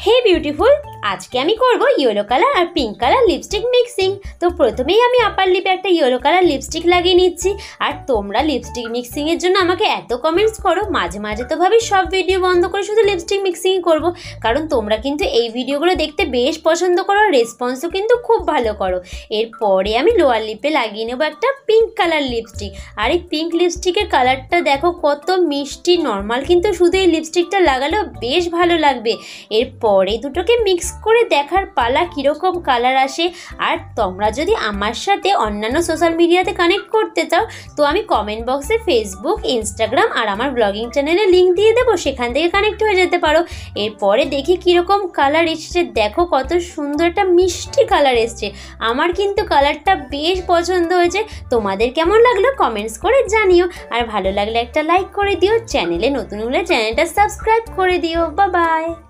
Hey beautiful, আজকে আমি করব ইয়েলো কালার আর পিঙ্ক কালার লিপস্টিক মিক্সিং তো প্রথমেই আমি আপার লিপে একটা ইয়েলো কালার লিপস্টিক লাগিয়ে নিচ্ছি আর তোমরা লিপস্টিক মিক্সিংয়ের জন্য আমাকে এত কমেন্টস করো মাঝে মাঝে তো ভাবি সব ভিডিও বন্ধ করে শুধু লিপস্টিক মিক্সিংই করব কারণ তোমরা কিন্তু এই ভিডিওগুলো দেখতে বেশ পছন্দ করো রেসপন্সও কিন্তু খুব ভালো করো এরপরে আমি লোয়ার লিপে লাগিয়ে নেবো একটা পিঙ্ক কালার লিপস্টিক আর এই পিঙ্ক লিপস্টিকের কালারটা দেখো কত মিষ্টি নর্মাল কিন্তু শুধু এই লিপস্টিকটা লাগালেও বেশ ভালো লাগবে এরপরে দুটোকে মিক্স মিক্স করে দেখার পালা কীরকম কালার আসে আর তোমরা যদি আমার সাথে অন্যান্য সোশ্যাল মিডিয়াতে কানেক্ট করতে চাও তো আমি কমেন্ট বক্সে ফেসবুক ইনস্টাগ্রাম আর আমার ব্লগিং চ্যানেলে লিঙ্ক দিয়ে দেবো সেখান থেকে কানেক্ট হয়ে যেতে পারো এরপরে দেখি কীরকম কালার এসেছে দেখো কত সুন্দর একটা মিষ্টি কালার এসছে আমার কিন্তু কালারটা বেশ পছন্দ হয়েছে তোমাদের কেমন লাগলো কমেন্টস করে জানিও আর ভালো লাগলে একটা লাইক করে দিও চ্যানেলে নতুন হলে চ্যানেলটা সাবস্ক্রাইব করে দিও বা বাই